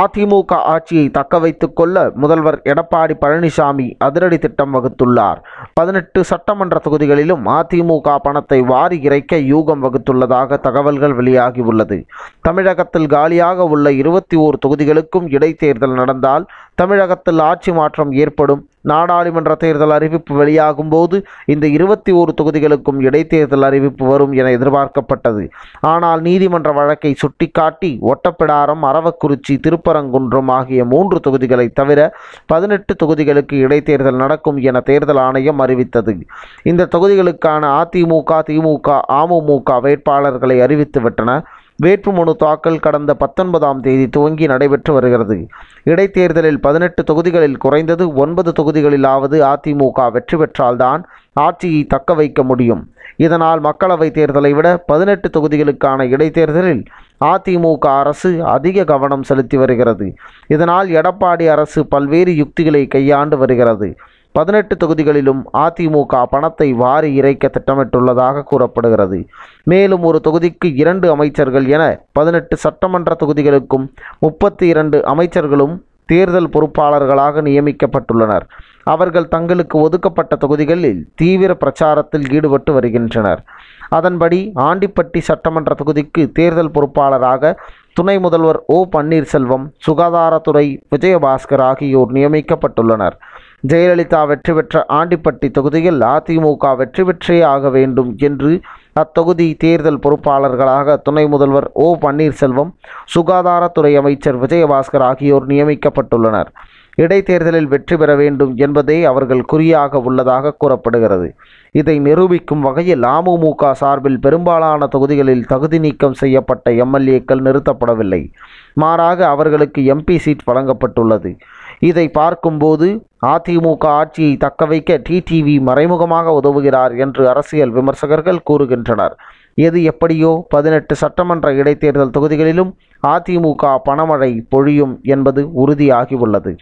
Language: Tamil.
அதிமுக ஆட்சியை தக்க வைத்துக் கொள்ள முதல்வர் எடப்பாடி பழனிசாமி அதிரடி திட்டம் வகுத்துள்ளார் பதினெட்டு சட்டமன்ற தொகுதிகளிலும் அதிமுக பணத்தை வாரி இறைக்க யூகம் வகுத்துள்ளதாக தகவல்கள் வெளியாகி உள்ளது தமிழகத்தில் காலியாக உள்ள இருபத்தி ஓர் தொகுதிகளுக்கும் இடைத்தேர்தல் நடந்தால் தமிழகத்தில் ஆட்சி மாற்றம் ஏற்படும் நாடாளுமன்ற தேர்தல் அறிவிப்பு வெளியாகும் போது இந்த இருபத்தி ஓரு தொகுதிகளுக்கும் இடைத்தேர்தல் அறிவிப்பு வரும் என எதிர்பார்க்கப்பட்டது ஆனால் நீதிமன்ற வழக்கை சுட்டிக்காட்டி ஒட்டப்பிடாரம் அரவக்குறிச்சி திருப்பரங்குன்றம் ஆகிய மூன்று தொகுதிகளை தவிர பதினெட்டு தொகுதிகளுக்கு இடைத்தேர்தல் நடக்கும் என தேர்தல் ஆணையம் அறிவித்தது இந்த தொகுதிகளுக்கான அதிமுக திமுக அமமுக வேட்பாளர்களை அறிவித்துவிட்டன வேட்புமனு தாக்கல் கடந்த பத்தொன்பதாம் தேதி துவங்கி நடைபெற்று வருகிறது இடைத்தேர்தலில் பதினெட்டு தொகுதிகளில் குறைந்தது ஒன்பது தொகுதிகளிலாவது அதிமுக வெற்றி பெற்றால்தான் ஆட்சியை தக்க வைக்க முடியும் இதனால் மக்களவைத் தேர்தலை விட பதினெட்டு தொகுதிகளுக்கான இடைத்தேர்தலில் அதிமுக அரசு அதிக கவனம் செலுத்தி வருகிறது இதனால் எடப்பாடி அரசு பல்வேறு யுக்திகளை கையாண்டு வருகிறது பதினெட்டு தொகுதிகளிலும் அதிமுக பணத்தை வாரி இறைக்க திட்டமிட்டுள்ளதாக கூறப்படுகிறது மேலும் ஒரு தொகுதிக்கு இரண்டு அமைச்சர்கள் என பதினெட்டு சட்டமன்ற தொகுதிகளுக்கும் முப்பத்தி இரண்டு அமைச்சர்களும் தேர்தல் பொறுப்பாளர்களாக நியமிக்கப்பட்டுள்ளனர் அவர்கள் தங்களுக்கு ஒதுக்கப்பட்ட தொகுதிகளில் தீவிர பிரச்சாரத்தில் ஈடுபட்டு வருகின்றனர் அதன்படி ஆண்டிப்பட்டி சட்டமன்ற தொகுதிக்கு தேர்தல் பொறுப்பாளராக துணை முதல்வர் ஓ பன்னீர்செல்வம் சுகாதாரத்துறை விஜயபாஸ்கர் ஆகியோர் நியமிக்கப்பட்டுள்ளனர் ஜெயலலிதா வெற்றி பெற்ற ஆண்டிப்பட்டி தொகுதியில் அதிமுக வெற்றி பெற்றே ஆக வேண்டும் என்று அத்தொகுதி தேர்தல் பொறுப்பாளர்களாக துணை முதல்வர் ஓ பன்னீர்செல்வம் சுகாதாரத்துறை அமைச்சர் விஜயபாஸ்கர் ஆகியோர் நியமிக்கப்பட்டுள்ளனர் இடைத்தேர்தலில் வெற்றி பெற வேண்டும் என்பதே அவர்கள் குறியாக உள்ளதாக கூறப்படுகிறது இதை நிரூபிக்கும் வகையில் அமமுக சார்பில் பெரும்பாலான தொகுதிகளில் தகுதி நீக்கம் செய்யப்பட்ட எம்எல்ஏக்கள் நிறுத்தப்படவில்லை மாறாக அவர்களுக்கு எம்பி சீட் வழங்கப்பட்டுள்ளது இதை பார்க்கும்போது அதிமுக ஆட்சியை தக்கவைக்க டிடிவி மறைமுகமாக உதவுகிறார் என்று அரசியல் விமர்சகர்கள் கூறுகின்றனர் எது எப்படியோ பதினெட்டு சட்டமன்ற இடைத்தேர்தல் தொகுதிகளிலும் அதிமுக பணமழை பொழியும் என்பது உறுதியாகியுள்ளது